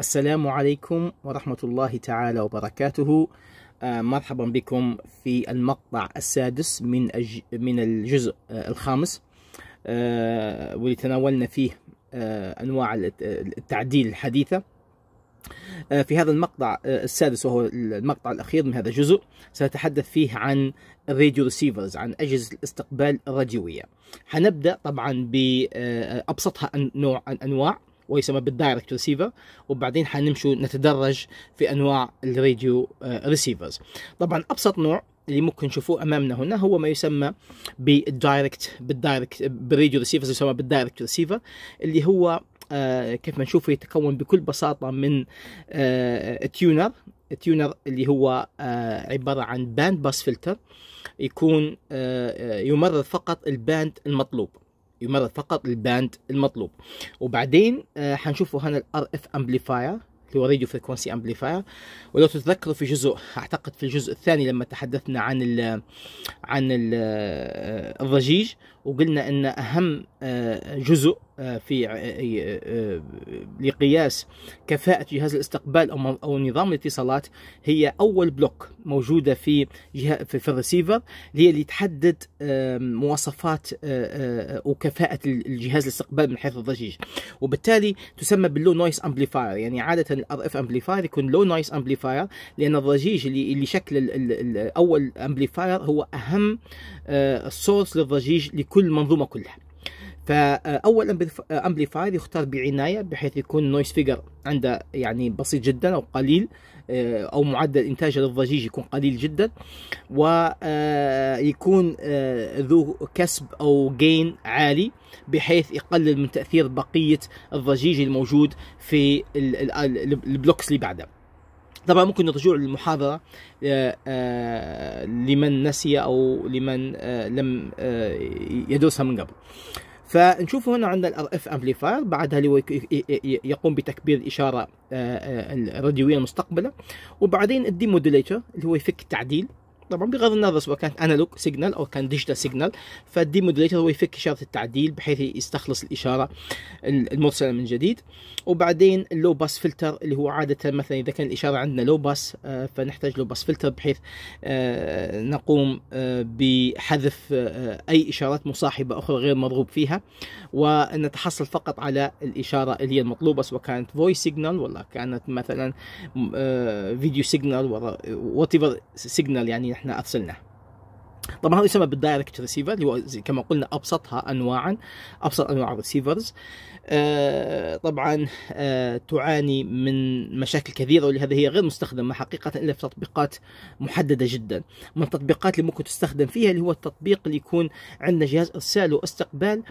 السلام عليكم ورحمة الله تعالى وبركاته آه، مرحبا بكم في المقطع السادس من من الجزء آه، الخامس آه، واللي تناولنا فيه أنواع التعديل الحديثة في هذا المقطع السادس وهو المقطع الأخير من هذا الجزء سنتحدث فيه عن الراديو ريسيفرز عن أجهزة الاستقبال الراديوية حنبدأ طبعا بأبسطها نوع الأنواع ويسمى بالدايركت ريسيفر وبعدين حنمشوا نتدرج في انواع الراديو ريسيفرز آه، طبعا ابسط نوع اللي ممكن تشوفوه امامنا هنا هو ما يسمى بالدايركت بالدايركت بالراديو ريسيفرز يسمى بالدايركت ريسيفر اللي هو آه، كيف ما نشوفه يتكون بكل بساطه من تيونر آه، تيونر اللي هو عباره عن باند باس فلتر يكون يمرر فقط الباند المطلوب يمرر فقط الباند المطلوب وبعدين آه، حنشوفوا هنا الار اف امبليفاير اللي هو راديو فريكونسي امبليفاير ولو تتذكروا في جزء اعتقد في الجزء الثاني لما تحدثنا عن الـ عن الـ آه، الضجيج وقلنا ان اهم آه، جزء آه، في آه، لقياس كفاءة جهاز الاستقبال أو نظام الاتصالات هي أول بلوك موجودة في في الريسيفر هي اللي تحدد مواصفات وكفاءة الجهاز الاستقبال من حيث الضجيج وبالتالي تسمى باللو نويس امبليفاير يعني عادة الار اف امبليفاير يكون لو نويس امبليفاير لأن الضجيج اللي اللي شكل أول امبليفاير هو أهم آه، السورس للضجيج لكل منظومه كلها فاول امبليفاير آه، يختار بعنايه بحيث يكون النويز فيجر عنده يعني بسيط جدا او قليل آه، او معدل انتاجه للضجيج يكون قليل جدا ويكون ذو كسب او جين عالي بحيث يقلل من تاثير بقيه الضجيج الموجود في البلوكس اللي بعده طبعا ممكن الرجوع للمحاضرة آه، آه، لمن نسي أو لمن آه، لم يدرسها من قبل فنشوف هنا عندنا الار اف امبليفاير بعدها اللي يقوم بتكبير الاشاره الراديويه المستقبله وبعدين Demodulator اللي هو يفك التعديل طبعا بغض النظر سواء كانت انالوج سيجنال او كان ديجيتال سيجنال فالدي هو يفك اشاره التعديل بحيث يستخلص الاشاره المرسله من جديد وبعدين اللو باس فلتر اللي هو عاده مثلا اذا كان الاشاره عندنا لو باس آه، فنحتاج لو باس فلتر بحيث آه، نقوم آه، بحذف اي اشارات مصاحبه اخرى غير مرغوب فيها ونتحصل فقط على الاشاره اللي هي المطلوبه سواء كانت فويس سيجنال ولا كانت مثلا فيديو سيجنال وات ايفر سيجنال يعني احنا ارسلناه طبعا هذا يسمى بالدايركت ريسيفر اللي هو كما قلنا ابسطها انواعا ابسط انواع الريسيفرز آه آه، طبعا آه، تعاني من مشاكل كثيره ولهذا هي غير مستخدمه حقيقه الا في تطبيقات محدده جدا من التطبيقات اللي ممكن تستخدم فيها اللي هو التطبيق اللي يكون عندنا جهاز ارسال واستقبال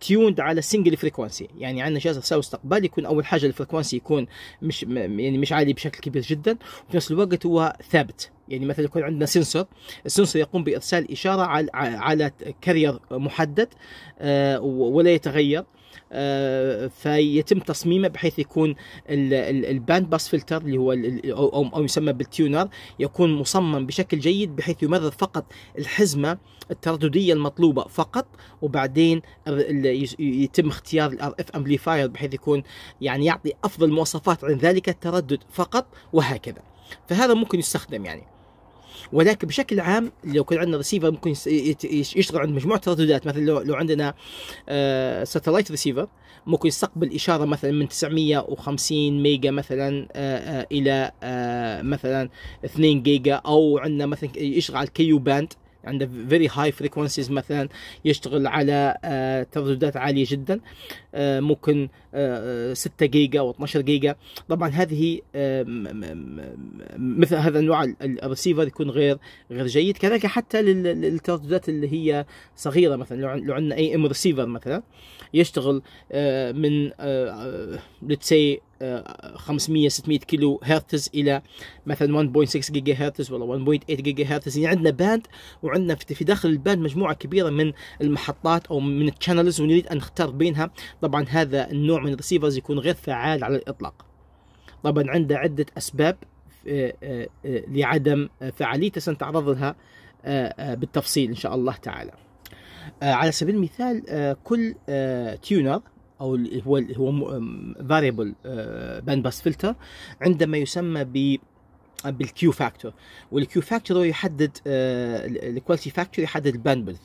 تيوند على سنجل فريكونسي يعني عندنا جهاز ارسال واستقبال يكون اول حاجه الفريكونسي يكون مش يعني مش عالي بشكل كبير جدا وفي نفس الوقت هو ثابت يعني مثلا يكون عندنا سنسور السنسور يقوم بارسال اشاره على على كارير محدد آه، ولا يتغير آه، فيتم تصميمه بحيث يكون الباند باس فلتر اللي هو او يسمى بالتيونر يكون مصمم بشكل جيد بحيث يمرر فقط الحزمه التردديه المطلوبه فقط وبعدين يتم اختيار الار اف امبليفاير بحيث يكون يعني يعطي افضل مواصفات عند ذلك التردد فقط وهكذا فهذا ممكن يستخدم يعني ولكن بشكل عام لو كان عندنا ريسيفر ممكن يشتغل عند مجموعه ترددات مثلا لو, لو عندنا ساتلايت آه، ريسيفر ممكن يستقبل اشاره مثلا من 950 ميجا مثلا آه، آه، الى مثلا 2 جيجا او عندنا مثلا يشتغل على الكيو باند عنده فيري هاي فريكونسيز مثلا يشتغل على آه، ترددات عاليه جدا آه، ممكن 6 آه، جيجا او 12 جيجا طبعا هذه مثل هذا النوع الريسيفر يكون غير غير جيد كذلك حتى للترددات اللي هي صغيره مثلا لو عندنا اي ام ريسيفر مثلا يشتغل من ليتس سي 500 600 كيلو هرتز الى مثلا 1.6 جيجا هرتز ولا 1.8 جيجا هرتز يعني عندنا باند وعندنا في داخل الباند مجموعه كبيره من المحطات او من التشانلز ونريد ان نختار بينها طبعا هذا النوع من الريسيفرز يكون غير فعال على الاطلاق طبعا عنده عده اسباب آه، آه، آه، لعدم فعاليته سنتعرض لها بالتفصيل ان شاء الله تعالى على سبيل المثال كل تيونر او اللي هو اللي هو فاريبل باند باس فلتر عندما يسمى ب بالكيو فاكتور والكيو فاكتور يحدد آه، الكواليتي فاكتور يحدد الباندويث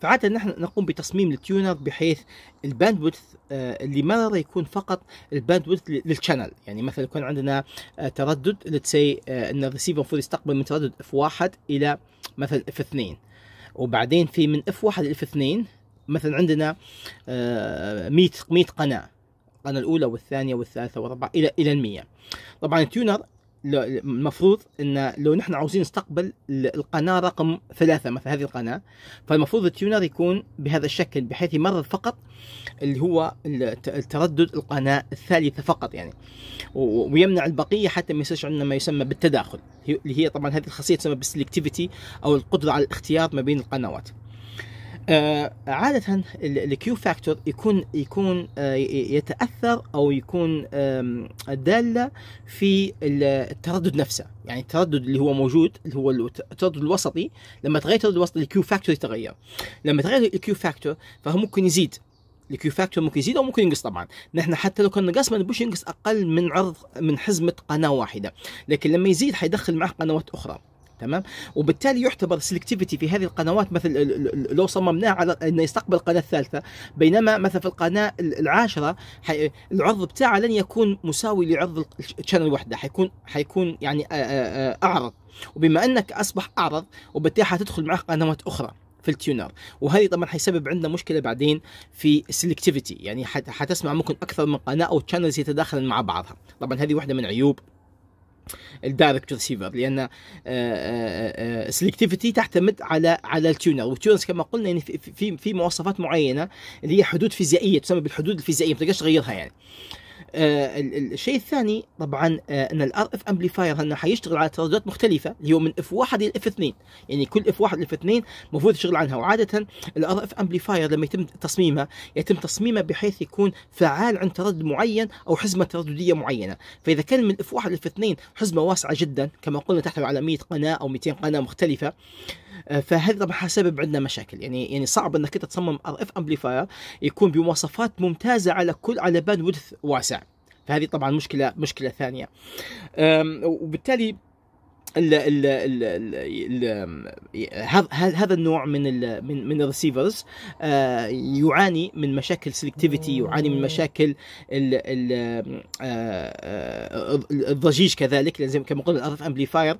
فعادة نحن نقوم بتصميم التيونر بحيث الباندويث آه، اللي مرر يكون فقط الباندويث للشانل يعني مثلا يكون عندنا آه، تردد سي ان الريسيفر المفروض يستقبل من تردد اف واحد الى مثلا اف اثنين وبعدين في من اف واحد اف اثنين مثلا عندنا 100 آه، 100 قناه القناه الاولى والثانيه والثالثه والرابعه الى الى ال 100 طبعا التيونر المفروض ان لو نحن عاوزين نستقبل القناه رقم ثلاثه مثلا هذه القناه فالمفروض التيونر يكون بهذا الشكل بحيث يمرر فقط اللي هو التردد القناه الثالثه فقط يعني ويمنع البقيه حتى ما يصيرش عندنا ما يسمى بالتداخل اللي هي طبعا هذه الخاصيه تسمى بالسلكتيفيتي او القدره على الاختيار ما بين القنوات. آه عادة الكيو فاكتور يكون يكون آه يتأثر أو يكون آه دالة في التردد نفسه، يعني التردد اللي هو موجود اللي هو التردد الوسطي لما تغير التردد الوسطي الكيو فاكتور يتغير. لما تغير الكيو فاكتور فهو ممكن يزيد الكيو فاكتور ممكن يزيد او ممكن ينقص طبعا نحن حتى لو كان نقص ما نبوش ينقص اقل من عرض من حزمه قناه واحده لكن لما يزيد حيدخل معه قنوات اخرى تمام وبالتالي يعتبر سلكتيفيتي في هذه القنوات مثل لو صممناه على انه يستقبل القناه الثالثه بينما مثلا في القناه العاشره العرض بتاعها لن يكون مساوي لعرض الشانل الواحده حيكون حيكون يعني آه، آه، آه، اعرض وبما انك اصبح اعرض وبالتالي حتدخل معك قنوات اخرى في التيونر وهذه طبعا حيسبب عندنا مشكله بعدين في السلكتيفيتي يعني حتسمع ممكن اكثر من قناه او تشانلز يتداخلن مع بعضها طبعا هذه واحده من عيوب الدايركت ريسيفر لان سلكتيفيتي آه، آه، آه، تعتمد على على التيونر والتيونرز كما قلنا يعني في في مواصفات معينه اللي هي حدود فيزيائيه تسمى بالحدود الفيزيائيه ما تقدرش تغيرها يعني آه، الشيء الثاني طبعا آه، ان الار اف امبليفاير هنا حيشتغل على ترددات مختلفه اللي هو من اف 1 الى اف 2 يعني كل اف 1 اف 2 المفروض يشتغل عنها وعاده الار اف امبليفاير لما يتم تصميمه يتم تصميمه بحيث يكون فعال عند تردد معين او حزمه تردديه معينه فاذا كان من اف 1 اف 2 حزمه واسعه جدا كما قلنا تحتوي على 100 قناه او 200 قناه مختلفه آه، فهذا طبعا حسبب عندنا مشاكل يعني يعني صعب انك انت تصمم ار اف امبليفاير يكون بمواصفات ممتازه على كل على باند بان واسع فهذه طبعا مشكله مشكله ثانيه وبالتالي ال ال ال ال هذا النوع من ال من من الريسيفرز آه، يعاني من مشاكل سلكتيفيتي يعاني من مشاكل آه، آه، الضجيج كذلك لان زي ما قلنا الار اف امبليفاير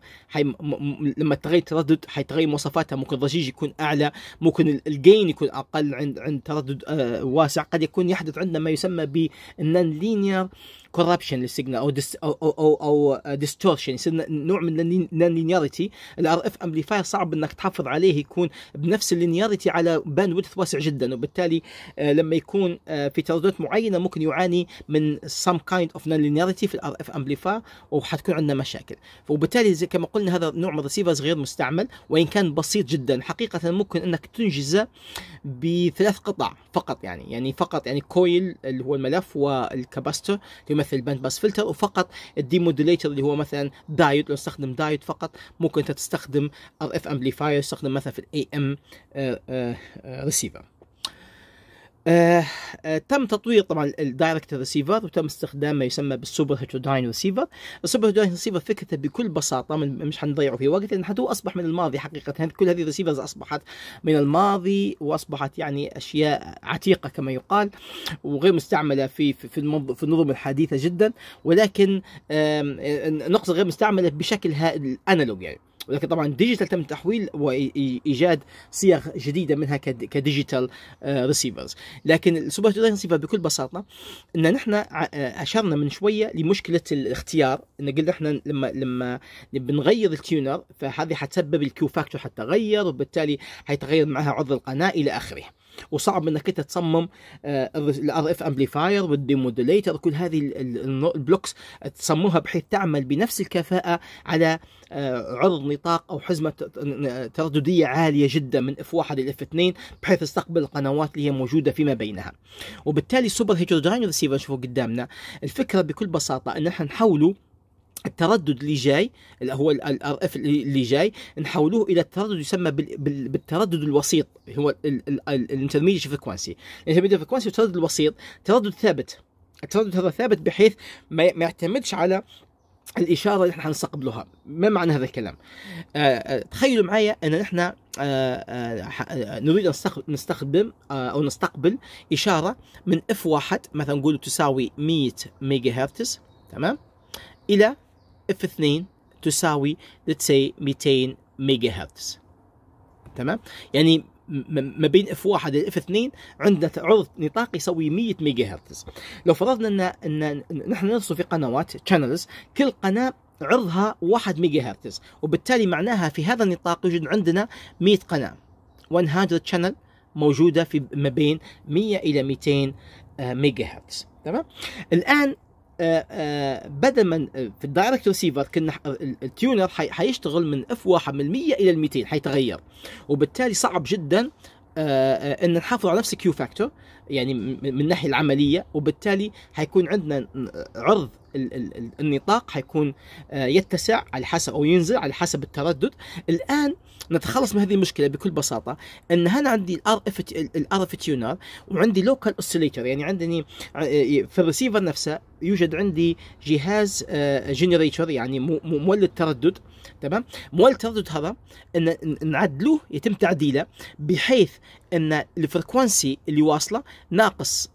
لما تغير تردد حيتغير مواصفاتها ممكن الضجيج يكون اعلى ممكن الجين يكون اقل عند عند تردد واسع قد يكون يحدث عندنا ما يسمى بالنان لينير كوربشن للسيجنال او ديس او او او, أو ديستورشن يصير نوع من اللين لينياريتي الار اف امبليفاير صعب انك تحافظ عليه يكون بنفس اللينياريتي على باند ويدث واسع جدا وبالتالي آه، لما يكون آه، في ترددات معينه ممكن يعاني من سم كايند اوف نون linearity في الار اف امبليفاير وحتكون عندنا مشاكل وبالتالي زي كما قلنا هذا نوع من الريسيفرز غير مستعمل وان كان بسيط جدا حقيقه ممكن انك تنجزه بثلاث قطع فقط يعني يعني فقط يعني كويل اللي هو الملف والكباستر اللي مثل باند باس فلتر وفقط الديمودوليتر اللي هو مثلا دايود لو استخدم دايود فقط ممكن انت تستخدم ار اف امبليفاير تستخدم مثلا في الاي ام ريسيفر آه آه تم تطوير طبعا الدايركت ريسيفر وتم استخدام ما يسمى بالسوبر هيتروداين ريسيفر، السوبر هيتروداين ريسيفر فكرته بكل بساطه من مش حنضيعه في وقت لان هو اصبح من الماضي حقيقه يعني كل هذه الريسيفرز اصبحت من الماضي واصبحت يعني اشياء عتيقه كما يقال وغير مستعمله في في في, في النظم الحديثه جدا ولكن نقصد غير مستعمله بشكل هائل الانالوج يعني ولكن طبعا ديجيتال تم تحويل وايجاد صيغ جديده منها كديجيتال آه، ريسيفرز لكن السوبر ريسيفر بكل بساطه ان نحن آه، اشرنا من شويه لمشكله الاختيار ان قلنا احنا لما لما بنغير التيونر فهذه حتسبب الكيو فاكتور حتتغير وبالتالي حيتغير معها عرض القناه الى اخره وصعب انك انت تصمم الار اف امبليفاير والديموديليتر كل هذه البلوكس تصممها بحيث تعمل بنفس الكفاءه على آه، عرض نطاق او حزمه تردديه عاليه جدا من اف 1 الى اف 2 بحيث تستقبل القنوات اللي هي موجوده فيما بينها وبالتالي السوبر هيتروجين ريسيفر شوفوا قدامنا الفكره بكل بساطه ان احنا نحوله التردد اللي جاي اللي هو الار اف اللي جاي نحولوه الى التردد يسمى بالتردد الوسيط هو الانترميديت فريكونسي الانترميديت فريكونسي التردد الوسيط تردد ثابت التردد هذا ثابت بحيث ما يعتمدش على الاشاره اللي احنا حنستقبلها ما معنى هذا الكلام آه، آه، تخيلوا معايا ان نحن آه، نريد نستخدم او نستقبل اشاره من اف واحد مثلا نقول تساوي 100 ميجا هرتز تمام الى اف 2 تساوي let's say 200 ميجا هرتز تمام يعني ما بين اف 1 الى اف 2 عندنا عرض نطاق يسوي 100 ميجا هرتز لو فرضنا ان ان نحن نرسم في قنوات شانلز كل قناه عرضها 1 ميجا هرتز وبالتالي معناها في هذا النطاق يوجد عندنا 100 قناه 100 شانل موجوده في ما بين 100 الى 200 آه، ميجا هرتز تمام الان آه، آه، بدل ما آه، في الدايركت ريسيفر كنا التيونر حيشتغل من اف واحد من 100 الى ال 200 حيتغير وبالتالي صعب جدا ان نحافظ على نفس كيو فاكتور يعني من الناحيه العمليه وبالتالي حيكون عندنا عرض النطاق حيكون يتسع على حسب او ينزل على حسب التردد الان نتخلص من هذه المشكله بكل بساطه ان انا عندي الار اف الار اف تيونر وعندي لوكال اوسيليتر يعني عندني في الريسيفر نفسه يوجد عندي جهاز جنريتور آه، يعني مولد تردد تمام مولد تردد هذا ان نعدله يتم تعديله بحيث ان الفريكونسي اللي واصله ناقص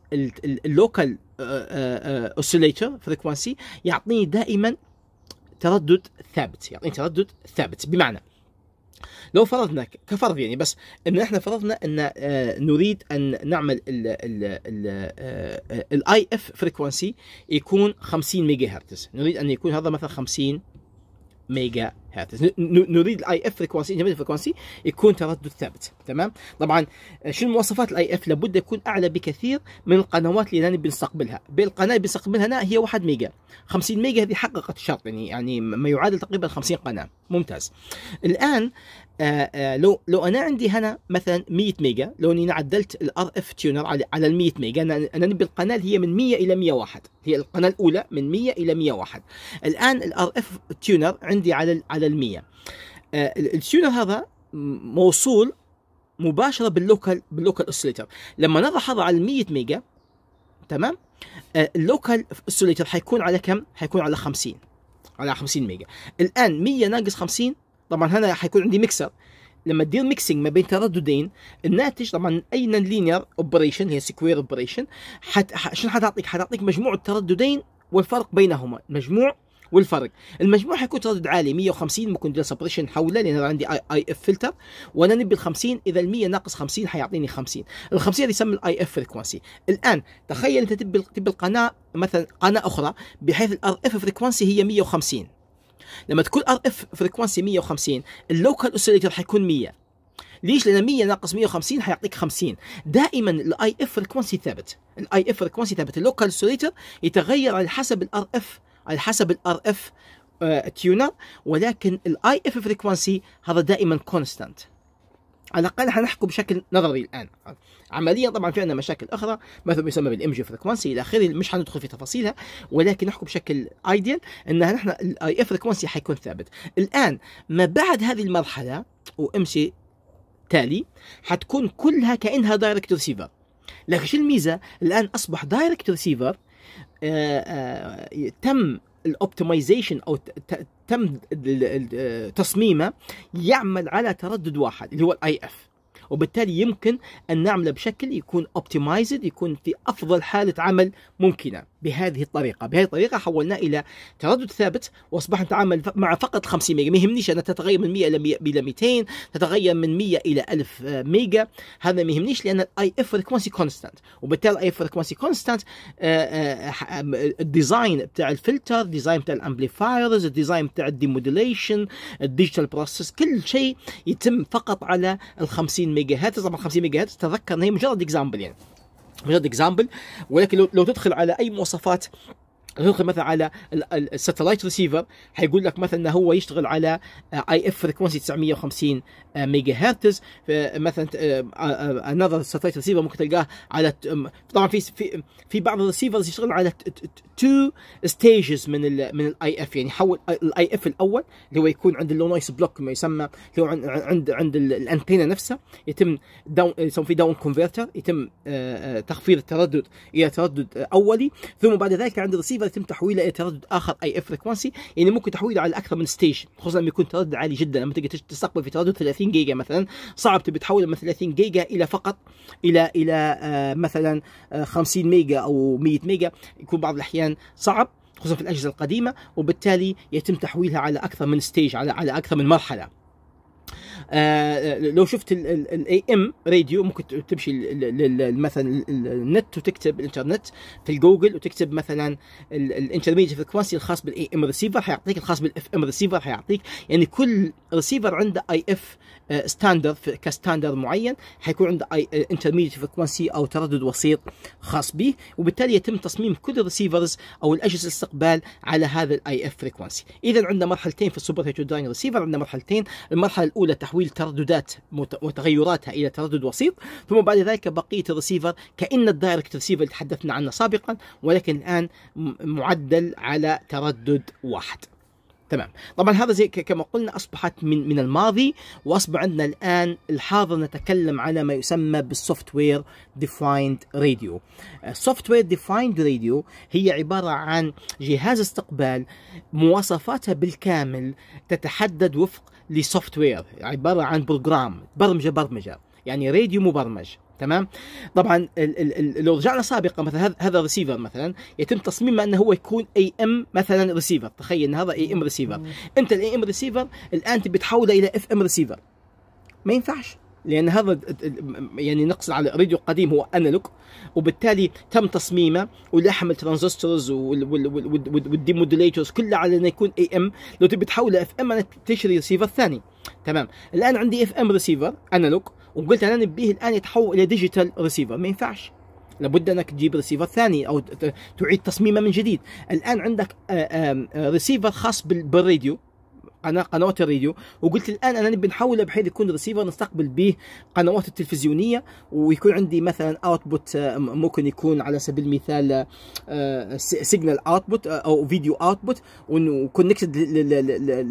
اللوكال اوسيليتر فريكونسي يعطيني دائما تردد ثابت يعطيني تردد ثابت بمعنى لو فرضنا كفرض يعني بس ان احنا فرضنا ان آه، نريد ان نعمل الاي اف فريكونسي يكون 50 ميجا هرتز نريد ان يكون هذا مثلا 50 ميجا هاتف نريد الاي اف فريكونسي جميل الفريكونسي يكون تردد ثابت تمام طبعا آه، شنو مواصفات الاي اف لابد يكون اعلى بكثير من القنوات اللي انا بنستقبلها بالقناه اللي بنستقبلها انا هي 1 ميجا 50 ميجا هذه حققت الشرط يعني يعني ما يعادل تقريبا 50 قناه ممتاز الان آآ آه، آآ آه، لو لو انا عندي هنا مثلا 100 ميجا لو اني عدلت الار اف تيونر على على ال 100 ميجا انا انا نبي القناه اللي هي من 100 الى 101 هي القناه الاولى من 100 الى 101 الان الار اف تيونر عندي على على على 100% التيونر هذا آه، موصول مباشره باللوكال باللوكال اوسيليتر لما نلاحظ على 100 ميجا تمام آه، اللوكال اوسيليتر حيكون على كم حيكون على 50 على 50 ميجا الان 100 ناقص 50 طبعا هنا حيكون عندي ميكسر لما تدير ميكسينج ما بين ترددين الناتج طبعا اي نان لينير اوبريشن هي سكوير اوبريشن حت... شنو حتعطيك؟ حتعطيك مجموع الترددين والفرق بينهما، مجموع والفرق المجموع حيكون تردد عالي 150 ممكن ندير سبريشن حوله لان انا عندي اي اف فلتر وانا نبي ال 50 اذا ال 100 ناقص 50 حيعطيني 50 ال 50 هذه يسمى الاي اف فريكونسي الان تخيل انت تبي تبي القناه مثلا قناه اخرى بحيث الار اف فريكونسي هي 150 لما تكون ار اف فريكونسي 150 اللوكال اوسيليتر حيكون 100 ليش؟ لان 100 ناقص 150 حيعطيك 50 دائما الاي اف فريكونسي ثابت الاي اف فريكونسي ثابت اللوكال اوسيليتر يتغير على حسب الار اف على حسب الار اف تيونر ولكن الاي اف فريكونسي هذا دائما كونستانت على الاقل حنحكم بشكل نظري الان عمليا طبعا في عندنا مشاكل اخرى مثل ما يسمى بالام جي فريكونسي الى اخره مش حندخل في تفاصيلها ولكن نحكم بشكل ايديال انها نحن الاي اف فريكونسي حيكون ثابت الان ما بعد هذه المرحله وامشي تالي حتكون كلها كانها دايركت ريسيفر لكن شو الميزه الان اصبح دايركت ريسيفر آه، آه، تم الاوبتمايزيشن او تم آه، تصميمه يعمل على تردد واحد اللي هو الاي اف وبالتالي يمكن ان نعمله بشكل يكون اوبتمايزد يكون في افضل حاله عمل ممكنه بهذه الطريقه بهذه الطريقه حولناه الى تردد ثابت واصبح نتعامل مع فقط 50 ميجا ما يهمنيش انها تتغير من 100 الى 200 تتغير من 100 الى 1000 آه، ميجا هذا ما يهمنيش لان الاي اف فريكونسي كونستانت وبالتالي الاي فريكونسي كونستانت الديزاين بتاع الفلتر الديزاين بتاع الامبليفايرز الديزاين بتاع الديموديليشن الديجيتال بروسيس كل شيء يتم فقط على ال 50 ميجا هرتز طبعا 50 ميجا هرتز تذكر ان هي مجرد اكزامبل يعني مجرد اكزامبل ولكن لو, لو تدخل على اي مواصفات هيدخل مثلا على الساتلايت ريسيفر حيقول لك مثلا هو يشتغل على اي اف فريكونسي 950 ميجا هرتز مثلا انذر ساتلايت ريسيفر ممكن تلقاه على طبعا في في, في بعض الريسيفرز يشتغل على تو ستيجز من الـ من الاي اف يعني يحول الاي اف الاول اللي هو يكون عند اللو نويس بلوك ما يسمى اللي هو عند عند الانتينا نفسها يتم داون يسمون في داون كونفرتر يتم آه، آه، تخفيض التردد الى تردد اولي ثم بعد ذلك عند الريسيفر الريسيفر يتم تحويله الى تردد اخر اي اف فريكونسي يعني ممكن تحويله على اكثر من ستيشن خصوصا لما يكون تردد عالي جدا لما تجي تستقبل في تردد 30 جيجا مثلا صعب تبي تحوله من 30 جيجا الى فقط الى الى آه مثلا آه 50 ميجا او 100 ميجا يكون بعض الاحيان صعب خصوصا في الاجهزه القديمه وبالتالي يتم تحويلها على اكثر من ستيج على على اكثر من مرحله آه، لو شفت الاي ام راديو ممكن تمشي مثلا النت وتكتب الانترنت في الجوجل وتكتب مثلا الانترميديت فريكونسي الخاص بالاي ام ريسيفر حيعطيك الخاص بالاف ام ريسيفر حيعطيك يعني كل ريسيفر عنده اي اف ستاندرد كستاندرد معين حيكون عنده اي انترميديت فريكونسي او تردد وسيط خاص به وبالتالي يتم تصميم كل الريسيفرز او الاجهزه الاستقبال على هذا الاي اف فريكونسي اذا عندنا مرحلتين في السوبر داين ريسيفر عندنا مرحلتين المرحله الاولى الأولى تحويل ترددات وتغيراتها إلى تردد وسيط ثم بعد ذلك بقية الريسيفر كأن الدايركت ريسيفر اللي تحدثنا عنه سابقا ولكن الآن معدل على تردد واحد تمام طبعا هذا زي كما قلنا اصبحت من من الماضي واصبح عندنا الان الحاضر نتكلم على ما يسمى بالسوفت وير ديفايند راديو السوفت وير ديفايند راديو هي عباره عن جهاز استقبال مواصفاتها بالكامل تتحدد وفق لسوفت وير عباره عن بروجرام برمجه برمجه يعني راديو مبرمج تمام طبعا لو رجعنا سابقا مثلا هذا ريسيفر مثلا يتم تصميمه انه هو يكون اي ام مثلا ريسيفر تخيل ان هذا اي ام ريسيفر انت الاي ام ريسيفر الان تبي تحوله الى اف ام ريسيفر ما ينفعش لان هذا يعني نقصد على راديو قديم هو انالوج وبالتالي تم تصميمه ترانزستورز الترانزستورز والديمودوليتورز كلها على انه يكون اي ام لو تبي تحوله اف ام انا تشتري ريسيفر ثاني تمام الان عندي اف ام ريسيفر انالوج وقلت انا نبيه الان يتحول الى ديجيتال ريسيفر ما ينفعش لابد انك تجيب ريسيفر ثاني او تعيد تصميمه من جديد الان عندك ريسيفر خاص بالراديو قناه قنوات الراديو وقلت الان انا نبي نحوله بحيث يكون ريسيفر نستقبل به قنوات التلفزيونيه ويكون عندي مثلا اوتبوت آه، ممكن يكون على سبيل المثال آه، سيجنال اوتبوت آه، او فيديو اوتبوت وكونكتد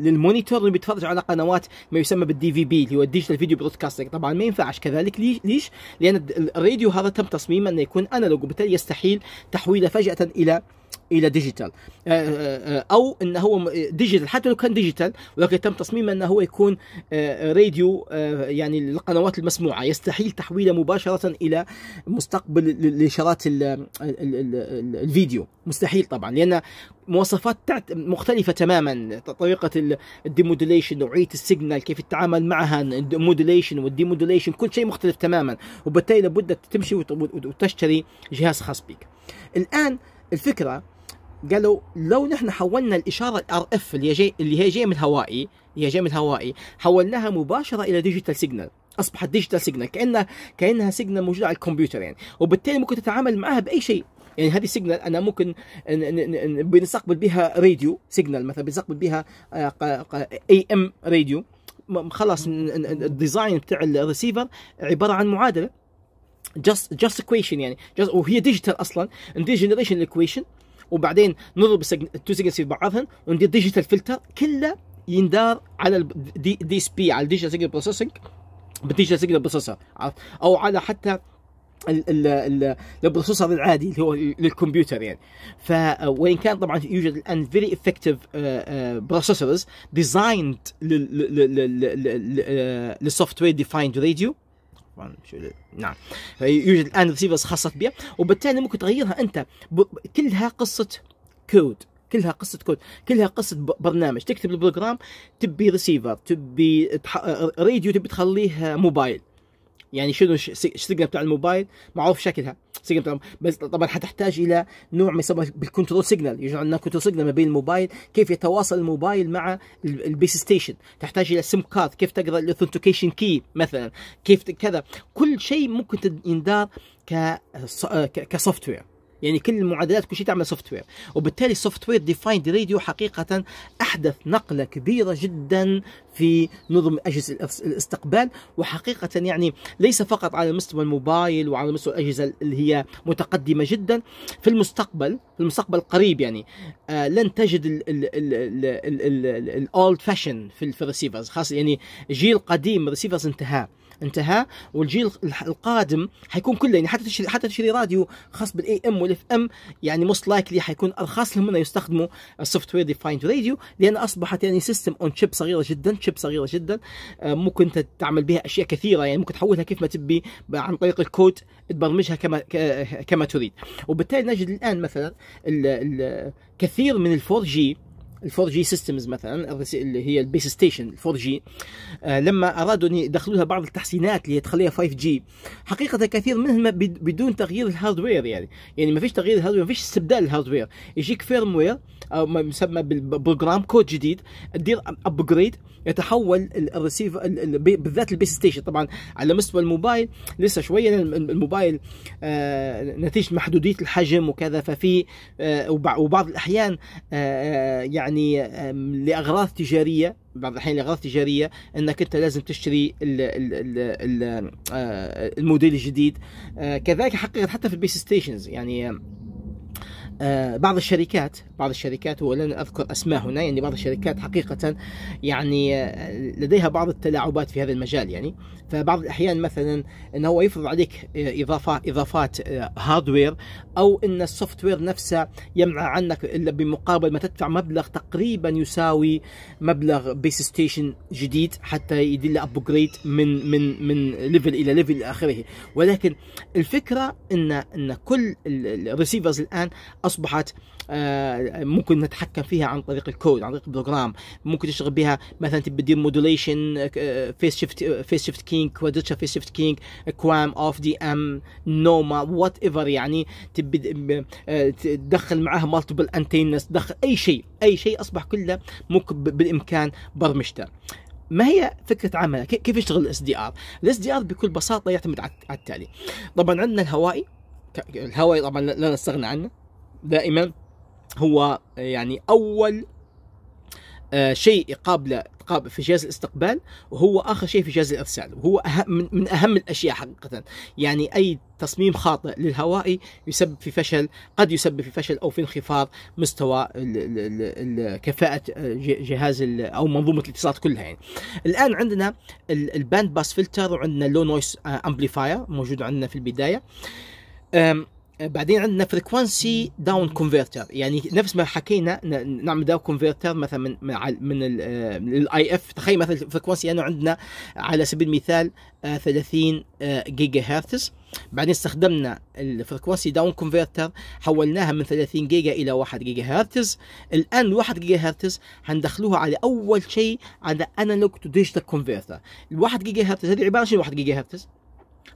للمونيتور اللي بيتفرج على قنوات ما يسمى بالدي في بي اللي هو الديجيتال فيديو برودكاستنج طبعا ما ينفعش كذلك ليش؟ لان الراديو هذا تم تصميمه انه يكون انالوج وبالتالي يستحيل تحويله فجاه الى الى ديجيتال آه، آه، آه، او ان هو ديجيتال حتى لو كان ديجيتال ولكن تم تصميمه انه هو يكون راديو يعني القنوات المسموعه يستحيل تحويله مباشره الى مستقبل الاشارات الفيديو مستحيل طبعا لان مواصفات مختلفة تماما طريقة الديموديليشن نوعية السيجنال كيف التعامل معها الموديليشن والديموديليشن كل شيء مختلف تماما وبالتالي لابد تمشي وتشتري جهاز خاص بك الآن الفكرة قالوا لو نحن حولنا الاشاره الار اف اللي هي اللي هي جايه من الهوائي اللي هي جايه من الهوائي حولناها مباشره الى ديجيتال سيجنال اصبحت ديجيتال سيجنال كانها كانها سيجنال موجوده على الكمبيوتر يعني وبالتالي ممكن تتعامل معها باي شيء يعني هذه سيجنال انا ممكن بنستقبل بها راديو سيجنال مثلا بنستقبل بها اي ام راديو خلاص الديزاين بتاع الريسيفر عباره عن معادله جاست جاست ايكويشن يعني وهي ديجيتال اصلا دي جنريشن ايكويشن وبعدين نضرب التو سيجنس في بعضهن وندير ديجيتال فلتر كله يندار على الدي دي اس بي على الديجيتال سيجنال بروسيسنج بالديجيتال سيجنال بروسيسور او على حتى البروسيسور العادي اللي هو للكمبيوتر يعني ف وان كان طبعا يوجد الان فيري افكتيف بروسيسورز ديزايند للسوفت وير ديفايند راديو عفوا مش نعم يوجد الان ريسيفرز خاصه بها وبالتالي ممكن تغيرها انت ب... كلها قصه كود كلها قصة كود كلها قصة برنامج تكتب البروجرام تبي ريسيفر تبي راديو تبي تخليه موبايل يعني شنو السيجنال بتاع الموبايل معروف شكلها سيجنال طبعا بس طبعا حتحتاج الى نوع ما يسمى بالكنترول سيجنال يجعل عندنا كنترول سيجنال ما بين الموبايل كيف يتواصل الموبايل مع البيس ستيشن تحتاج الى سيم كارد كيف تقرا الاوثنتيكيشن كي مثلا كيف كذا كل شيء ممكن يندار كسوفت وير يعني كل المعادلات كل شيء تعمل سوفت وير وبالتالي السوفت وير ديفايند راديو حقيقه احدث نقله كبيره جدا في نظم اجهزه الاستقبال وحقيقه يعني ليس فقط على مستوى الموبايل وعلى مستوى الاجهزه اللي هي متقدمه جدا في المستقبل في المستقبل القريب يعني آه لن تجد الاولد فاشن في الريسيفرز خاصه يعني جيل قديم الريسيفرز انتهى انتهى والجيل القادم حيكون كله يعني حتى تشتري حتى تشتري راديو خاص بالاي ام والاف ام يعني موست لايكلي حيكون ارخص لهم انه يستخدموا السوفت وير ديفايند راديو لان اصبحت يعني سيستم اون شيب صغيره جدا شيب صغيره جدا آه، ممكن انت تعمل بها اشياء كثيره يعني ممكن تحولها كيف ما تبي عن طريق الكود تبرمجها كما كما تريد وبالتالي نجد الان مثلا ال ال كثير من الفور جي ال 4 جي سيستمز مثلا اللي هي البيس ستيشن 4 جي آه، لما ارادوا ان يدخلوا لها بعض التحسينات اللي تخليها 5 جي حقيقه كثير منهم بدون تغيير الهاردوير يعني يعني ما فيش تغيير الهاردوير ما فيش استبدال الهاردوير يجيك فيرموير او ما يسمى بالبروجرام كود جديد تدير ابجريد يتحول الريسيف بالذات البيس ستيشن طبعا على مستوى الموبايل لسه شويه الموبايل آه، نتيجه محدوديه الحجم وكذا ففي آه، وبعض الاحيان يعني يعني لاغراض تجاريه بعض الحين لاغراض تجاريه انك انت لازم تشتري ال ال ال آه، الموديل الجديد آه، كذلك حقيقه حتى في البيس ستيشنز يعني آه، بعض الشركات بعض الشركات ولن اذكر اسماء هنا يعني بعض الشركات حقيقه يعني آه، لديها بعض التلاعبات في هذا المجال يعني فبعض الاحيان مثلا انه هو يفرض عليك آه، اضافه اضافات هاردوير او ان السوفت وير نفسه يمنع عنك الا بمقابل ما تدفع مبلغ تقريبا يساوي مبلغ بيس ستيشن جديد حتى يدل ابجريد من من من ليفل الى ليفل الى اخره ولكن الفكره ان ان كل الريسيفرز الان اصبحت آه، ممكن نتحكم فيها عن طريق الكود عن طريق البروجرام ممكن تشتغل بها مثلا تبي تدير مودوليشن فيس شيفت فيس شيفت كينج كوادرتشر فيس شيفت كينج كوام اوف دي ام نوما وات ايفر يعني تبي آه، تدخل معها مالتيبل انتينس تدخل اي شيء اي شيء اصبح كله ممكن بالامكان برمجته ما هي فكره عملها كيف يشتغل الاس دي ار الاس دي ار بكل بساطه يعتمد على التالي طبعا عندنا الهوائي الهوائي طبعا لا نستغنى عنه دائما هو آه، يعني اول آه، شيء قابل في جهاز الاستقبال وهو اخر شيء في جهاز الارسال وهو أهم من اهم الاشياء حقيقه يعني اي تصميم خاطئ للهوائي يسبب في فشل قد يسبب في فشل او في انخفاض مستوى كفاءه آه، جهاز او منظومه الاتصالات كلها يعني الان عندنا الباند باس فلتر وعندنا لو نويس امبليفاير موجود عندنا في البدايه بعدين عندنا فريكونسي داون كونفرتر يعني نفس ما حكينا نعمل داون كونفرتر مثلا من من الاي اف آه، تخيل مثلا الفريكونسي انا عندنا على سبيل المثال 30 جيجا هرتز بعدين استخدمنا الفريكونسي داون كونفرتر حولناها من 30 جيجا الى 1 جيجا هرتز الان ال 1 جيجا هرتز هندخلوها على اول شيء على انالوج تو ديجيتال كونفرتر ال 1 جيجا هرتز هذه عباره عن 1 جيجا هرتز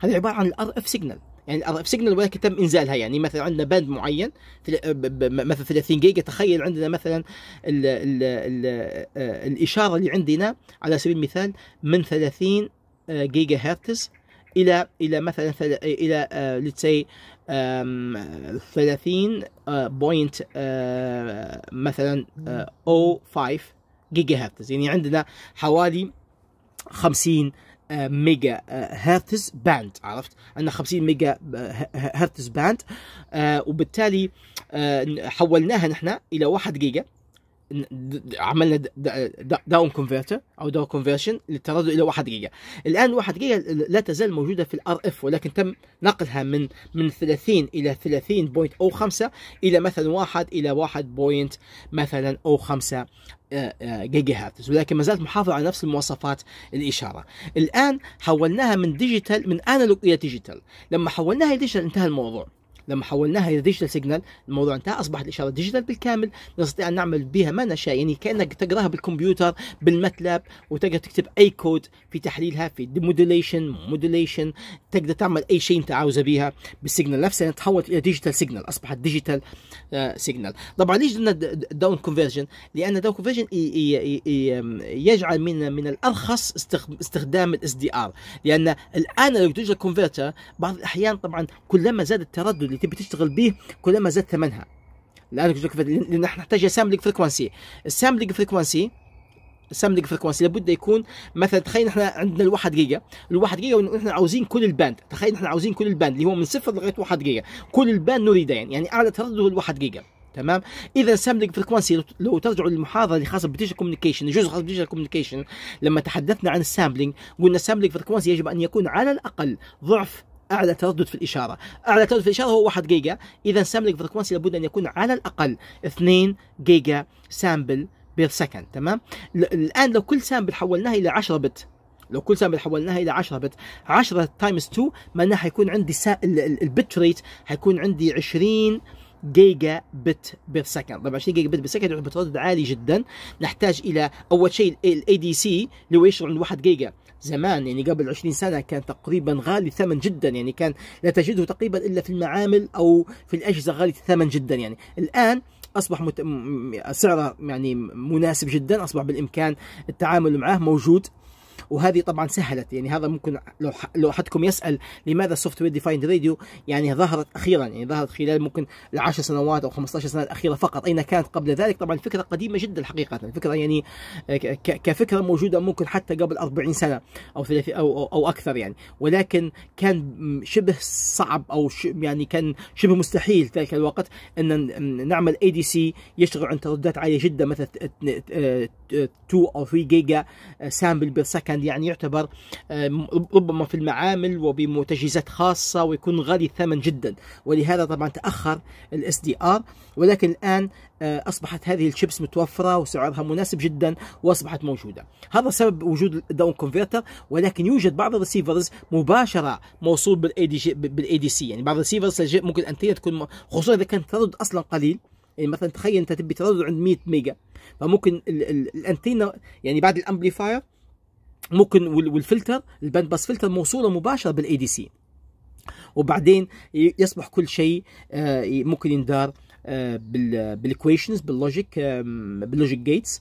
هذه عباره عن الار اف سيجنال يعني الار اف سيجنال ولكن تم انزالها يعني مثلا عندنا باند معين آه، مثلا 30 جيجا تخيل عندنا مثلا الـ الـ الـ آه، الاشاره اللي عندنا على سبيل المثال من 30 آه، جيجا هرتز الى الى مثلا الى ليتس سي 30 بوينت مثلا او 5 جيجا هرتز يعني عندنا حوالي 50 ميجا هرتز باند عرفت عندنا 50 ميجا هرتز باند آه، وبالتالي آه، حولناها نحن الى 1 جيجا عملنا داون كونفرتر او داون كونفرشن للتردد الى 1 جيجا الان 1 جيجا لا تزال موجوده في الار اف ولكن تم نقلها من من 30 الى 30.05 الى مثلا 1 الى 1. مثلا او 5 جيجا هرتز ولكن ما زالت محافظه على نفس المواصفات الاشاره الان حولناها من ديجيتال من انالوج الى ديجيتال لما حولناها ديجيتال انتهى الموضوع لما حولناها الى ديجيتال سيجنال الموضوع انتهى اصبحت الاشاره ديجيتال بالكامل نستطيع ان نعمل بها ما نشاء يعني كانك تقراها بالكمبيوتر بالمتلب وتقدر تكتب اي كود في تحليلها في ديموديليشن موديليشن تقدر تعمل اي شيء انت عاوزه بها بالسيجنال نفسها تحولت الى ديجيتال سيجنال اصبحت ديجيتال آه، سيجنال طبعا ليش قلنا داون كونفرجن لان داون كونفرجن يجعل من من الارخص استخدام الاس دي ار لان لو ديجيتال كونفرتر بعض الاحيان طبعا كلما زاد التردد اللي تبي تشتغل به كلما زاد ثمنها لان لان احنا نحتاج سامبلينج فريكونسي السامبلينج فريكونسي السامبلينج فريكونسي لابد يكون مثلا تخيل احنا عندنا ال1 جيجا ال1 جيجا احنا عاوزين كل الباند تخيل احنا عاوزين كل الباند اللي هو من صفر لغايه 1 جيجا كل الباند نريده يعني, يعني اعلى تردد هو ال1 جيجا تمام اذا سامبلينج فريكونسي لو ترجعوا للمحاضره اللي خاصه بالديجيتال كوميونيكيشن الجزء خاص بالديجيتال كوميونيكيشن لما تحدثنا عن السامبلينج قلنا السامبلينج فريكونسي يجب ان يكون على الاقل ضعف اعلى تردد في الاشاره اعلى تردد في الاشاره هو 1 جيجا اذا سامبلنج فريكوانسي لابد ان يكون على الاقل 2 جيجا سامبل بير سكند تمام الان لو كل سامبل حولناها الى 10 بت لو كل سامبل حولناها الى 10 بت 10 تايمز 2 معناها حيكون عندي البت ريت حيكون عندي 20 جيجا بت بير سكند 20 جيجا بت بير سكند يعني بتردد عالي جدا نحتاج الى اول شيء الاي دي سي اللي هو يشتغل عند 1 جيجا زمان يعني قبل 20 سنه كان تقريبا غالي الثمن جدا يعني كان لا تجده تقريبا الا في المعامل او في الاجهزه غالي الثمن جدا يعني الان اصبح مت... سعره يعني مناسب جدا اصبح بالامكان التعامل معه موجود وهذه طبعا سهلت يعني هذا ممكن لو لو احدكم يسال لماذا السوفت وير ديفايند راديو يعني ظهرت اخيرا يعني ظهرت خلال ممكن العشر سنوات او 15 سنه الاخيره فقط اين كانت قبل ذلك طبعا الفكره قديمه جدا حقيقه الفكره يعني آه، كفكره موجوده ممكن حتى قبل 40 سنه او 30 او او, أو اكثر يعني ولكن كان شبه صعب او يعني كان شبه مستحيل ذلك الوقت ان نعمل اي دي سي يشتغل عن ترددات عاليه جدا مثلا 2 او 3 جيجا سامبل بير سكند كان يعني يعتبر ربما في المعامل وبمتجهزات خاصة ويكون غالي الثمن جدا ولهذا طبعا تأخر الاس دي ار ولكن الآن آه، أصبحت هذه الشيبس متوفرة وسعرها مناسب جدا وأصبحت موجودة هذا سبب وجود الداون كونفرتر ولكن يوجد بعض الريسيفرز مباشرة موصول بالاي دي بالاي دي سي يعني بعض الريسيفرز ممكن أنتية تكون خصوصا إذا كان ترد أصلا قليل يعني مثلا تخيل انت تبي تردد عند 100 ميجا فممكن الانتينا يعني بعد الامبليفاير ممكن والفلتر الباند باس فلتر موصوله مباشره بالاي دي سي وبعدين يصبح كل شيء آه، ممكن يندار بالكويشنز باللوجيك باللوجيك جيتس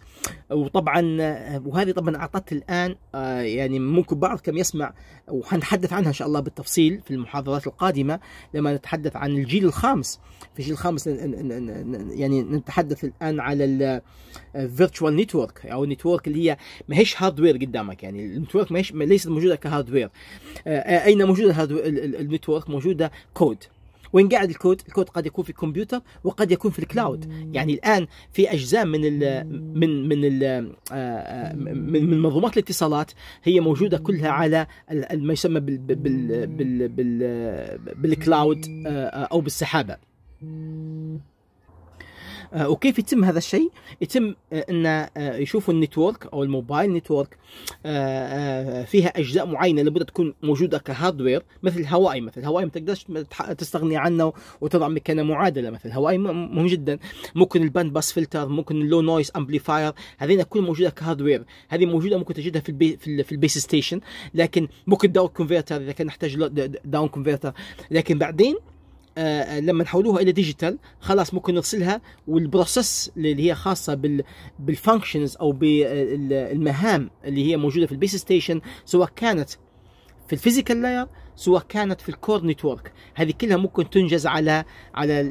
وطبعا آه، وهذه طبعا اعطت الان آه، يعني ممكن بعضكم يسمع وحنتحدث عنها ان شاء الله بالتفصيل في المحاضرات القادمه لما نتحدث عن الجيل الخامس في الجيل الخامس يعني نتحدث الان على الفيرتشوال نتورك آه، او النتورك اللي هي ما هيش هاردوير قدامك يعني النتورك ما هيش ليست موجوده كهاردوير اين موجوده النتورك موجوده كود وين قاعد الكود الكود قد يكون في الكمبيوتر وقد يكون في الكلاود يعني الان في اجزاء من الـ من من الـ آه، آه، من, من منظومات الاتصالات هي موجوده كلها على ما يسمى بالـ بالـ بالـ بالـ آه، بالكلاود او بالسحابه آه، وكيف يتم هذا الشيء يتم آه، ان آه، يشوفوا النتورك او الموبايل نتورك فيها اجزاء معينه لابد تكون موجوده كهاردوير مثل الهوائم مثل ما تقدرش تستغني عنه وتضع مكانه معادله مثل الهوائي مهم جدا ممكن الباند باس فلتر ممكن اللو نويز امبليفاير هذه كل موجوده كهاردوير هذه موجوده ممكن تجدها في البي في البيس ستيشن لكن ممكن داون كونفرتر اذا كان نحتاج داون كونفرتر لكن بعدين آه، لما نحولوها الى ديجيتال خلاص ممكن نغسلها والبروسيس اللي هي خاصه بال بالفانكشنز او بالمهام اللي هي موجوده في البيس ستيشن سواء كانت في الفيزيكال لاير سواء كانت في الكور نتورك هذه كلها ممكن تنجز على على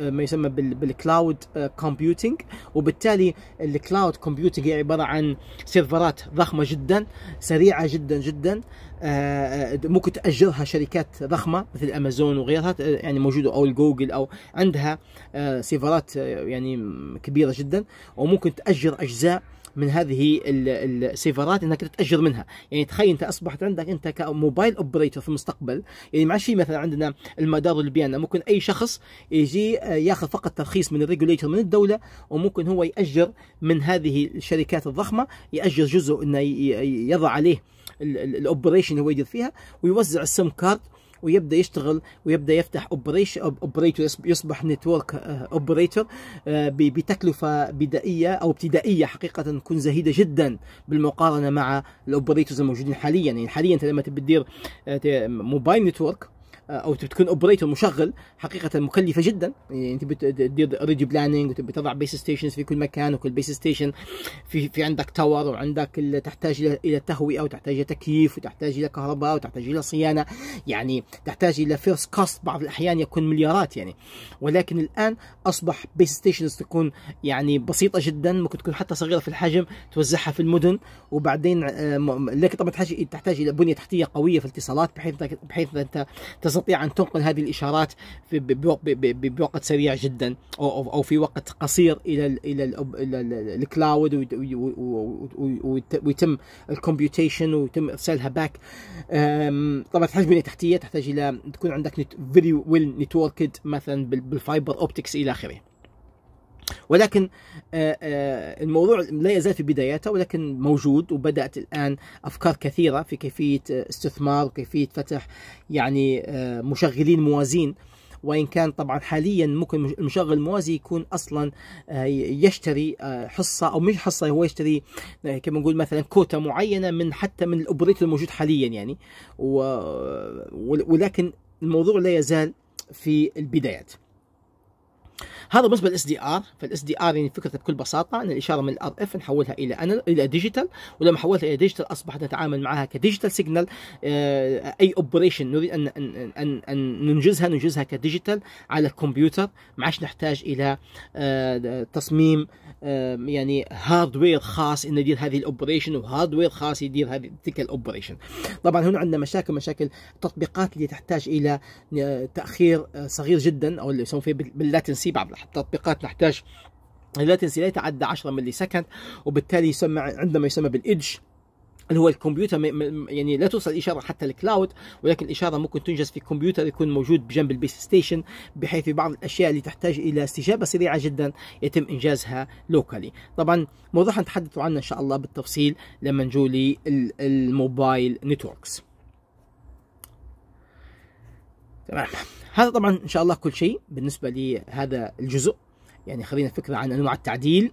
ما يسمى بالكلاود آه، كومبيوتنج وبالتالي الكلاود كومبيوتنج هي عباره عن سيرفرات ضخمه جدا سريعه جدا جدا آه، آه، ممكن تاجرها شركات ضخمه مثل امازون وغيرها يعني موجوده او جوجل او عندها سيرفرات يعني كبيره جدا وممكن تاجر اجزاء من هذه السيفرات انك تتاجر منها يعني تخيل انت اصبحت عندك انت كموبايل اوبريتور في المستقبل يعني ما في مثلا عندنا المدار البيانة ممكن اي شخص يجي آه، ياخذ فقط ترخيص من الريجوليتور من الدوله وممكن هو ياجر من هذه الشركات الضخمه ياجر جزء انه يضع عليه الاوبريشن هو يدير فيها ويوزع السم كارد ويبدا يشتغل ويبدا يفتح اوبريشن اوبريتور يصبح نتورك اوبريتور آه، آه، بتكلفه بدائيه او ابتدائيه حقيقه تكون زهيده جدا بالمقارنه مع الاوبريتورز الموجودين حاليا يعني حاليا انت لما تبي تدير موبايل آه، نتورك آه، او تبي تكون اوبريتور مشغل حقيقه مكلفه جدا يعني انت بتدير ريدي بلاننج وتبي تضع بيس ستيشنز في كل مكان وكل بيس ستيشن في في عندك تاور وعندك تحتاج الى تهوئه وتحتاج الى تكييف وتحتاج الى كهرباء وتحتاج الى صيانه يعني تحتاج الى فيرست كاست بعض الاحيان يكون مليارات يعني ولكن الان اصبح بيس ستيشنز تكون يعني بسيطه جدا ممكن تكون حتى صغيره في الحجم توزعها في المدن وبعدين آه، لكن طبعا تحتاج الى بنيه تحتيه قويه في الاتصالات بحيث بحيث انت تستطيع أن تنقل هذه الإشارات بوقت سريع جدا أو في وقت قصير إلى إلى إلى الكلاود ويتم الكمبيوتيشن ويتم إرسالها باك طبعا تحتاج بنية تحتية تحتاج إلى تكون عندك فيري ويل نتوركد مثلا بالفايبر أوبتكس إلى آخره ولكن آه، آه، الموضوع لا يزال في بداياته ولكن موجود وبدات الان افكار كثيره في كيفيه آه، استثمار وكيفيه فتح يعني مشغلين موازين وان كان طبعا حاليا ممكن المشغل الموازي يكون اصلا يشتري حصه او مش حصه هو يشتري كما نقول مثلا كوتا معينه من حتى من الاوبريتور الموجود حاليا يعني ولكن الموضوع لا يزال في البدايات هذا بالنسبه للاس دي ار فالاس دي ار يعني فكرته بكل بساطه ان الاشاره من الار اف نحولها الى أنا الى ديجيتال ولما حولتها الى ديجيتال اصبحت نتعامل معها كديجيتال آه، سيجنال اي اوبريشن نريد ان ان ان, ننجزها ننجزها كديجيتال على الكمبيوتر ما عادش نحتاج الى آه، تصميم آه، يعني هاردوير خاص انه يدير هذه الاوبريشن وهاردوير خاص يدير هذه تلك الاوبريشن طبعا هنا عندنا مشاكل مشاكل التطبيقات اللي تحتاج الى تاخير صغير جدا او اللي يسمون فيه باللاتنسي بعض عبر التطبيقات نحتاج اللاتنسي لا يتعدى 10 ملي سكند وبالتالي يسمى عندما يسمى بالإدج اللي هو الكمبيوتر يعني لا توصل الاشاره حتى الكلاود ولكن الاشاره ممكن تنجز في كمبيوتر يكون موجود بجنب البيس ستيشن بحيث في بعض الاشياء اللي تحتاج الى استجابه سريعه جدا يتم انجازها لوكالي طبعا موضوع نتحدث عنه ان شاء الله بالتفصيل لما نجولي الموبايل نتوركس تمام هذا طبعا ان شاء الله كل شيء بالنسبه لهذا الجزء يعني خذينا فكره عن انواع التعديل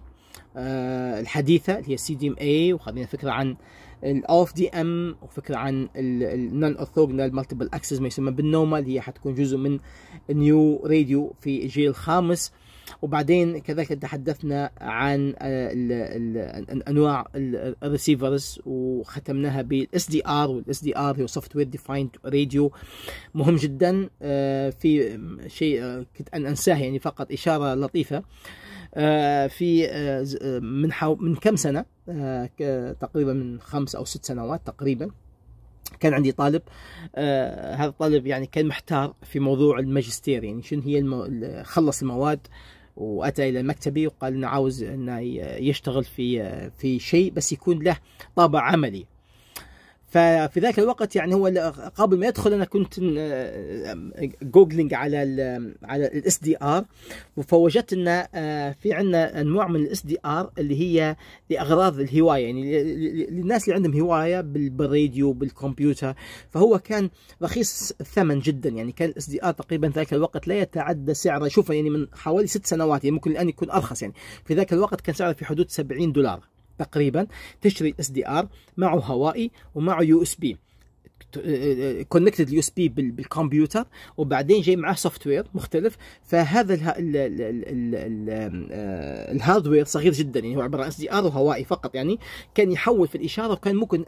آه الحديثه اللي هي سي دي ام اي وخذينا فكره عن الاوف دي ام وفكره عن النون اورثوجونال مالتيبل اكسس ما يسمى بالنوما اللي هي حتكون جزء من النيو راديو في الجيل الخامس وبعدين كذلك تحدثنا عن آه، انواع الريسيفرز وختمناها بالاس دي ار والاس دي ار هو سوفت وير ديفايند راديو مهم جدا آه، في شيء آه، كنت ان انساه يعني فقط اشاره لطيفه في من من كم سنه تقريبا من خمس او ست سنوات تقريبا كان عندي طالب آه هذا الطالب يعني كان محتار في موضوع الماجستير يعني شنو هي المو... خلص المواد واتى الى مكتبي وقال انه عاوز انه يشتغل في في شيء بس يكون له طابع عملي ففي ذاك الوقت يعني هو قبل ما يدخل انا كنت جوجلينج آه، على الـ على الاس دي ار فوجدت ان آه، في عندنا انواع من الاس دي ار اللي هي لاغراض الهوايه يعني للناس اللي عندهم هوايه بالراديو بالكمبيوتر فهو كان رخيص الثمن جدا يعني كان الاس دي ار تقريبا ذاك الوقت لا يتعدى سعره شوف يعني من حوالي ست سنوات يعني ممكن الان يكون ارخص يعني في ذاك الوقت كان سعره في حدود 70 دولار تقريبا تشتري اس دي ار معه هوائي ومعه يو اس بي كونكتد آه، آه، اليو اس بي بالكمبيوتر وبعدين جاي معاه سوفت وير مختلف فهذا الهاردوير آه، صغير جدا يعني هو عباره عن اس دي ار وهوائي فقط يعني كان يحول في الاشاره وكان ممكن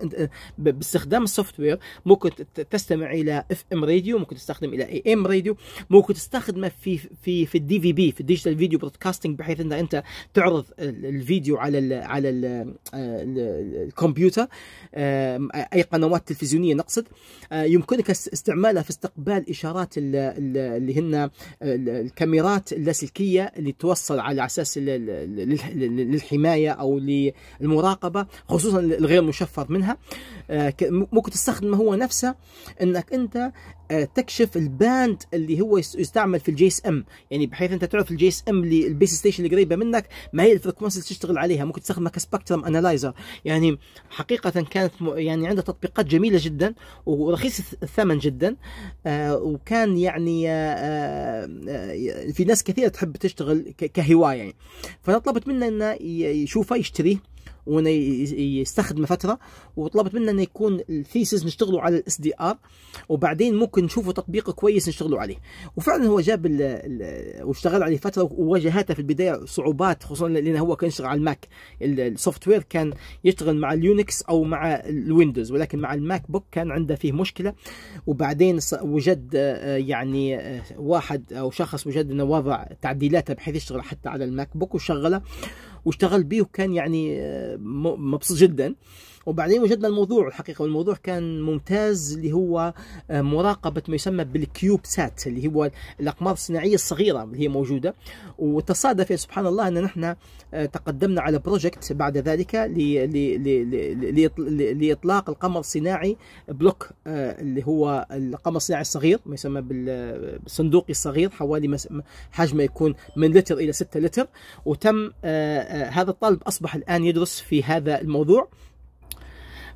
باستخدام السوفت وير ممكن تستمع الى اف ام راديو ممكن تستخدم الى اي ام راديو ممكن تستخدمه في في في الدي في بي في الديجيتال فيديو برودكاستنج بحيث ان انت تعرض الفيديو على الـ على الكمبيوتر اي قنوات تلفزيونيه نقصد المتوسط آه، يمكنك استعمالها في استقبال إشارات اللي هن الكاميرات اللاسلكية اللي توصل على أساس للحماية أو للمراقبة خصوصا الغير مشفر منها آه، ممكن تستخدم هو نفسه أنك أنت آه، تكشف الباند اللي هو يستعمل في الجي اس ام يعني بحيث انت تعرف الجي اس ام اللي البيس ستيشن اللي قريبه منك ما هي الفريكونسي اللي تشتغل عليها ممكن تستخدمها كسبكترم انالايزر يعني حقيقه كانت يعني عندها تطبيقات جميله جدا ورخيص الثمن جدا آه، وكان يعني آه، في ناس كثيره تحب تشتغل كهوايه يعني فانا طلبت منه انه يشوفه يشتريه وانه يستخدمه فتره وطلبت منه انه يكون الثيسز نشتغلوا على الاس دي ار وبعدين ممكن نشوفوا تطبيق كويس نشتغلوا عليه وفعلا هو جاب واشتغل عليه فتره وواجهته في البدايه صعوبات خصوصا لانه هو كان يشتغل على الماك السوفت وير كان يشتغل مع اليونكس او مع الويندوز ولكن مع الماك بوك كان عنده فيه مشكله وبعدين وجد آه، يعني آه، واحد او شخص وجد انه وضع تعديلاته بحيث يشتغل حتى على الماك بوك وشغله واشتغل بيه وكان يعني آه، مبسوط جدا وبعدين وجدنا الموضوع الحقيقة والموضوع كان ممتاز اللي هو آه، مراقبة ما يسمى بالكيوب سات اللي هو الأقمار الصناعية الصغيرة اللي هي موجودة وتصادف سبحان الله أن نحن آه، تقدمنا على بروجكت بعد ذلك لإطلاق القمر الصناعي بلوك آه، اللي هو القمر الصناعي الصغير ما يسمى بالصندوقي الصغير حوالي حجمه يكون من لتر إلى 6 لتر وتم هذا الطالب أصبح الآن يدرس في هذا الموضوع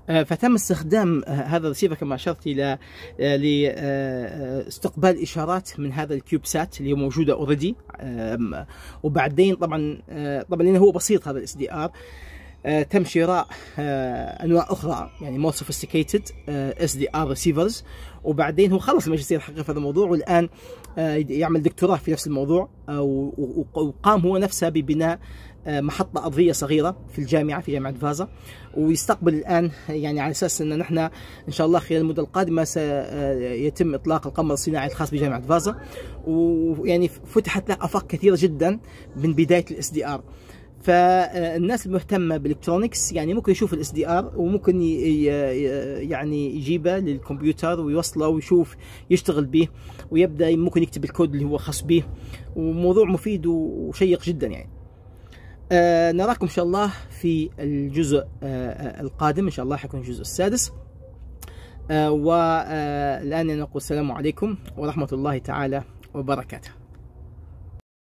آه، فتم استخدام آه، هذا الرسيفر كما اشرت الى آه، لاستقبال اشارات من هذا الكيوبسات اللي هي موجوده اوريدي وبعدين طبعا طبعا لانه هو بسيط هذا الاس دي ار تم شراء انواع اخرى يعني مور سوفيستيكيتد اس دي ار ريسيفرز وبعدين هو خلص الماجستير حقه في هذا الموضوع والان يعمل دكتوراه في نفس الموضوع وقام هو نفسه ببناء آه، محطة أرضية صغيرة في الجامعة في جامعة فازا ويستقبل الآن يعني على أساس أن نحن إن شاء الله خلال المدة القادمة سيتم آه، إطلاق القمر الصناعي الخاص بجامعة فازا ويعني فتحت له آفاق كثيرة جدا من بداية الاس دي ار فالناس المهتمه بالالكترونكس يعني ممكن يشوف الاس دي ار وممكن يعني يجيبه للكمبيوتر ويوصله ويشوف يشتغل به ويبدا ممكن يكتب الكود اللي هو خاص به وموضوع مفيد وشيق جدا يعني آه، نراكم ان شاء الله في الجزء آه، آه، القادم ان شاء الله حيكون الجزء السادس والان نقول السلام عليكم ورحمه الله تعالى وبركاته